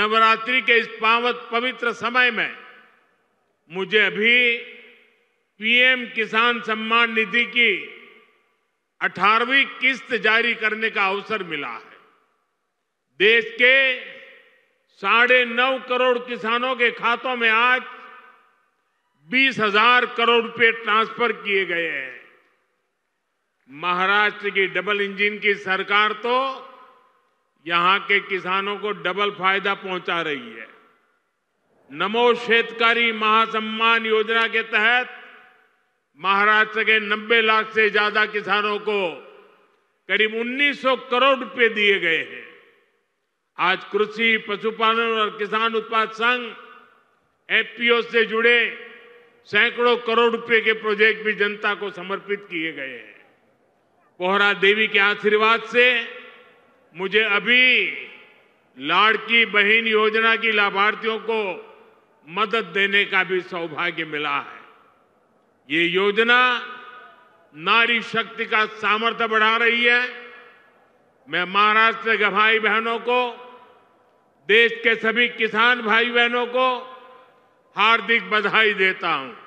नवरात्रि के इस पावत पवित्र समय में मुझे अभी पीएम किसान सम्मान निधि की अठारहवीं किस्त जारी करने का अवसर मिला है देश के साढ़े नौ करोड़ किसानों के खातों में आज बीस हजार करोड़ रुपए ट्रांसफर किए गए हैं महाराष्ट्र की डबल इंजन की सरकार तो यहां के किसानों को डबल फायदा पहुंचा रही है नमो शेतकारी महासम्मान योजना के तहत महाराष्ट्र के 90 लाख से ज्यादा किसानों को करीब 1900 करोड़ रुपए दिए गए हैं आज कृषि पशुपालन और किसान उत्पाद संघ एफपीओ से जुड़े सैकड़ों करोड़ रुपए के प्रोजेक्ट भी जनता को समर्पित किए गए हैं पोहरा देवी के आशीर्वाद से मुझे अभी लाड़की बहन योजना की लाभार्थियों को मदद देने का भी सौभाग्य मिला है ये योजना नारी शक्ति का सामर्थ्य बढ़ा रही है मैं महाराष्ट्र के भाई बहनों को देश के सभी किसान भाई बहनों को हार्दिक बधाई देता हूं